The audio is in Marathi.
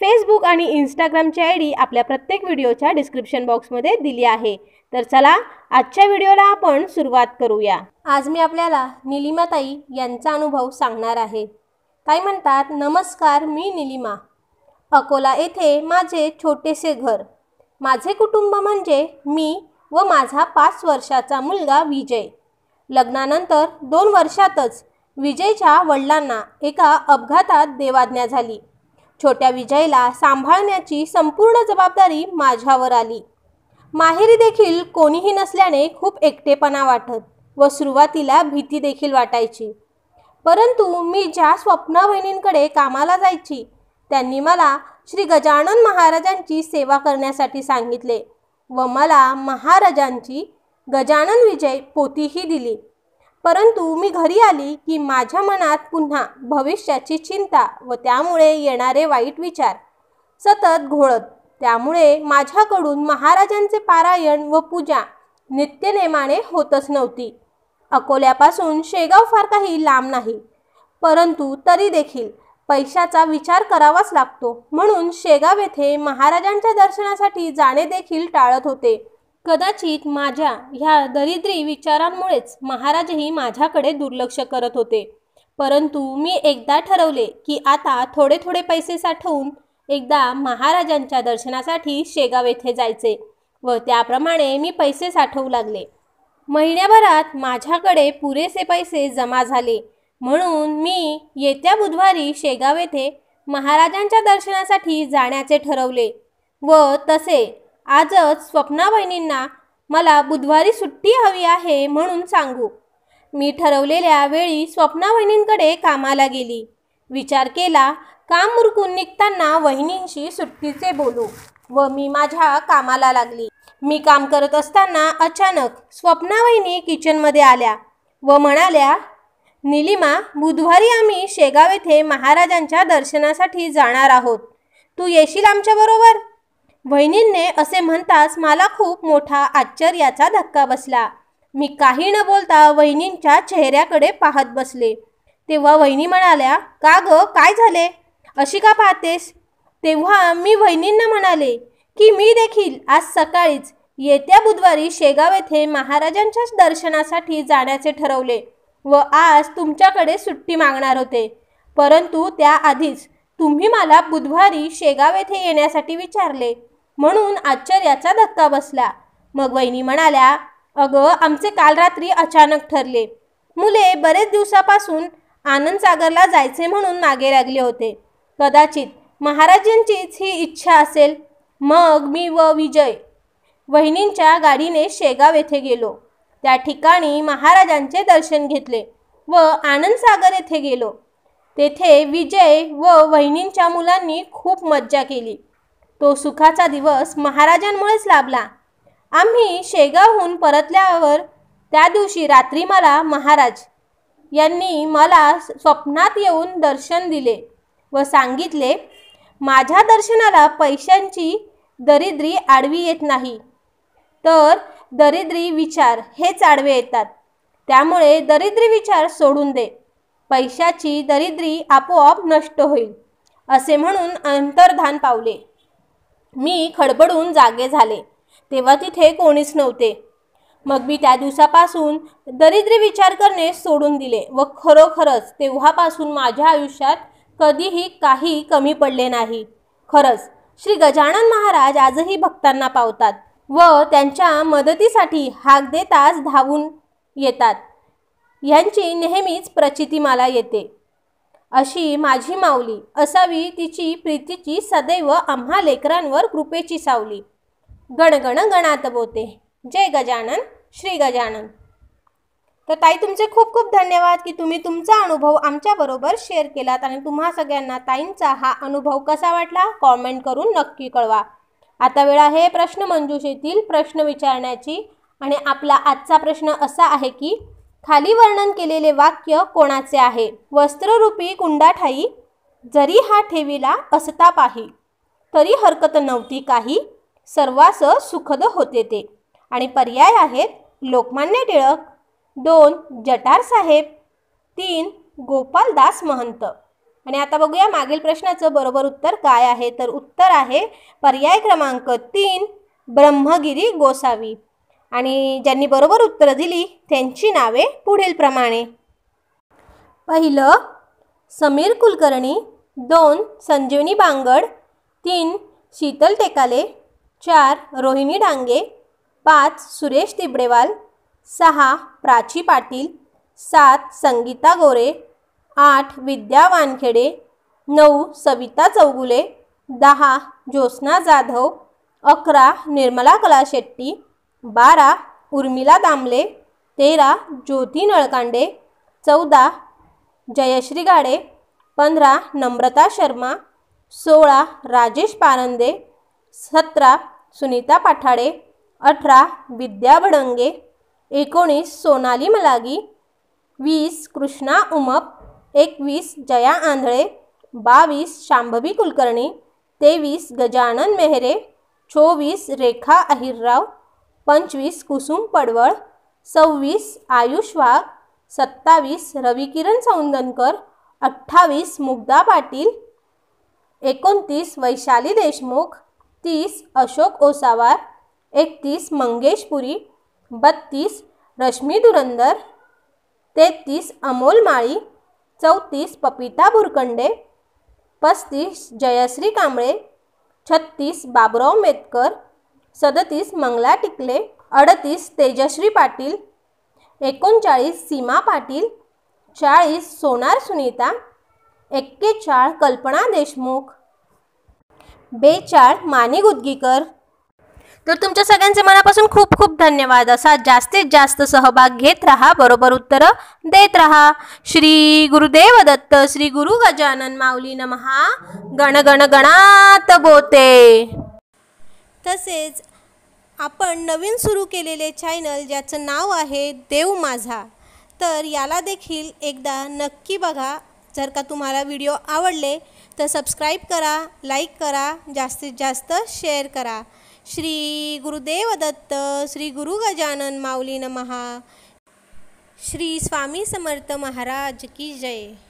फेसबुक आणि इंस्टाग्रामची आय डी आपल्या प्रत्येक व्हिडिओच्या डिस्क्रिप्शन बॉक्समध्ये दिली आहे तर चला आजच्या व्हिडिओला आपण सुरुवात करूया आज मी आपल्याला निलिमाताई यांचा अनुभव सांगणार आहे ताई म्हणतात नमस्कार मी निलिमा अकोला येथे माझे छोटेसे घर माझे कुटुंब म्हणजे मी व माझा पाच वर्षाचा मुलगा विजय लग्नानंतर दोन वर्षातच विजयच्या वडिलांना एका अपघातात देवाज्ञा झाली छोट्या विजयला सांभाळण्याची संपूर्ण जबाबदारी माझ्यावर आली माहेरी देखील कोणीही नसल्याने खूप एकटेपणा वाटत व सुरुवातीला भीती देखील वाटायची परंतु मी ज्या स्वप्ना बहिणींकडे कामाला जायची त्यांनी मला श्री गजानन महाराजांची सेवा करण्यासाठी सांगितले व मला महाराजांची गजानन विजय पोतीही दिली परंतु मी घरी आली की माझ्या मनात पुन्हा भविष्याची चिंता व त्यामुळे येणारे वाईट विचार सतत घोळत त्यामुळे माझ्याकडून महाराजांचे पारायण व पूजा नित्यनेमाने होतच नव्हती अकोल्यापासून शेगाव फार काही लांब नाही परंतु तरी देखील पैशाचा विचार करावाच लागतो म्हणून शेगाव येथे महाराजांच्या दर्शनासाठी जाणे देखील टाळत होते कदाचित माझ्या ह्या दरिद्री विचारांमुळेच महाराजही माझ्याकडे दुर्लक्ष करत होते परंतु मी एकदा ठरवले की आता थोडे थोडे पैसे साठवून एकदा महाराजांच्या दर्शनासाठी शेगाव येथे जायचे व त्याप्रमाणे मी पैसे साठवू लागले महिन्याभरात माझ्याकडे पुरेसे पैसे जमा झाले म्हणून मी येत्या बुधवारी शेगाव येथे महाराजांच्या दर्शनासाठी जाण्याचे ठरवले व तसे आजच स्वप्ना बहिणींना मला बुधवारी सुट्टी हवी आहे म्हणून सांगू मी ठरवलेल्या वेळी स्वप्ना बहिणींकडे कामाला गेली विचार केला काम उरकून निघताना वहिनींशी सुट्टीचे बोलू व मी माझ्या कामाला लागली मी काम करत असताना अचानक स्वप्ना वहिनी किचनमध्ये आल्या व म्हणाल्या निलिमा बुधवारी आम्ही शेगाव येथे महाराजांच्या दर्शनासाठी जाणार आहोत तू येशील आमच्याबरोबर वहिनींने असे म्हणताच मला खूप मोठा आश्चर्याचा धक्का बसला मी काही न बोलता वहिनींच्या चेहऱ्याकडे पाहत बसले तेव्हा वहिनी म्हणाल्या का ग काय झाले अशी का पाहतेस तेव्हा मी वहिनींना म्हणाले की मी देखील आज सकाळीच येत्या बुधवारी शेगाव येथे महाराजांच्याच दर्शनासाठी जाण्याचे ठरवले व आज तुमच्याकडे सुट्टी मागणार होते परंतु त्याआधीच तुम्ही मला बुधवारी शेगाव येथे येण्यासाठी विचारले म्हणून आश्चर्याचा धक्का बसला मग वहिनी म्हणाल्या अगं आमचे काल रात्री अचानक ठरले मुले बरेच दिवसापासून आनंदसागरला जायचे म्हणून मागे लागले होते कदाचित महाराजांचीच ही इच्छा असेल मग मी व विजय वहिनींच्या गाडीने शेगाव येथे गेलो त्या ठिकाणी महाराजांचे दर्शन घेतले व आनंदसागर येथे गेलो तेथे विजय व वहिनींच्या मुलांनी खूप मज्जा केली तो सुखाचा दिवस महाराजांमुळेच लाभला आम्ही शेगावहून परतल्यावर त्या दिवशी रात्री मला महाराज यांनी मला स्वप्नात येऊन दर्शन दिले व सांगितले माझ्या दर्शनाला पैशांची दरिद्री आडवी येत नाही तर दरिद्री विचार हेच आडवे येतात त्यामुळे दरिद्री विचार सोडून दे पैशाची दरिद्री आपोआप नष्ट होईल असे म्हणून अंतर्धान पावले मी खडबडून जागे झाले तेव्हा तिथे कोणीच नव्हते मग मी त्या दिवसापासून दरिद्री विचार करणे सोडून दिले व खरोखरच तेव्हापासून माझ्या आयुष्यात कधीही काही कमी पडले नाही खरंच श्री गजानन महाराज आजही भक्तांना पावतात व त्यांच्या मदतीसाठी हाक देताच धावून येतात यांची नेहमीच प्रचिती मला येते अशी माझी माऊली असावी तिची प्रीतीची सदैव आम्हा लेकरांवर कृपेची सावली गणगण गणात बोते जय गजानन श्री गजानन तर ताई तुमचे खूप खूप धन्यवाद की तुम्ही तुमचा अनुभव आमच्याबरोबर शेअर केलात आणि तुम्हा सगळ्यांना ताईंचा हा अनुभव कसा वाटला कॉमेंट करून नक्की कळवा आता वेळ आहे प्रश्न मंजूषेतील प्रश्न विचारण्याची आणि आपला आजचा प्रश्न असा आहे की खाली वर्णन केलेले वाक्य कोणाचे आहे वस्त्ररूपी कुंडाठाई जरी हा ठेवीला असता पाहि तरी हरकत नव्हती काही सर्वास सुखद होते ते आणि पर्याय आहेत लोकमान्य टिळक दोन जटार साहेब तीन गोपालदास महंत आणि आता बघूया मागील प्रश्नाचं बरोबर उत्तर काय आहे तर उत्तर आहे पर्याय क्रमांक तीन ब्रह्मगिरी गोसावी आणि ज्यांनी बरोबर उत्तरं दिली त्यांची नावे पुढीलप्रमाणे पहिलं समीर कुलकर्णी दोन संजीवनी बांगड तीन शीतल टेकाले चार रोहिणी डांगे पाच सुरेश तिबडेवाल सहा प्राची पाटील सात संगीता गोरे आठ विद्या वानखेडे नऊ सविता चौगुले दहा ज्योत्स्ना जाधव अकरा निर्मला कलाशेट्टी बारा उर्मिला दामले तेरा ज्योती नळकांडे चौदा जयश्री गाडे पंधरा नम्रता शर्मा सोळा राजेश पारंदे सतरा सुनीता पाठाडे अठरा विद्या भडंगे एकोणीस सोनाली मलागी वीस कृष्णा उमप एकवीस जया आंधळे बावीस शांभवी कुलकर्णी तेवीस गजानन मेहरे चोवीस रेखा अहिरराव पंचवीस कुसुम पडवळ सव्वीस आयुष वाघ सत्तावीस रविकिरण सौंदनकर अठ्ठावीस मुग्धा पाटील एकोणतीस वैशाली देशमुख तीस अशोक ओसावार एकतीस मंगेश पुरी बत्तीस रश्मी दुरंदर तेहतीस अमोल माळी चौतीस पपिता भुरकंडे पस्तीस जयश्री कांबळे छत्तीस बाबुराव मेतकर सदतीस मंगला टिकले अडतीस तेजश्री पाटील एकोणचाळीस सीमा पाटील चाळीस सोनार सुनीता एक्केचाळ कल्पना देशमुख बेचाळ माने गुदगीकर तर तुमच्या सगळ्यांचे मनापासून खूप खूप धन्यवाद असा जास्तीत जास्त सहभाग घेत राहा बरोबर उत्तर देत राहा श्री गुरुदेव दत्त श्री गुरु गजानन माऊली नमहा गण गण गणात बोते तसेच आपण नवीन सुरू केलेले चॅनल ज्याचं नाव आहे देव माझा तर याला देखील एकदा नक्की बघा जर का तुम्हाला व्हिडिओ आवडले तर सबस्क्राईब करा लाईक करा जास्तीत जास्त शेअर करा श्री गुरुदेव दत्त श्री गुरु गजानन माऊली नमहा श्री स्वामी समर्थ महाराज की जय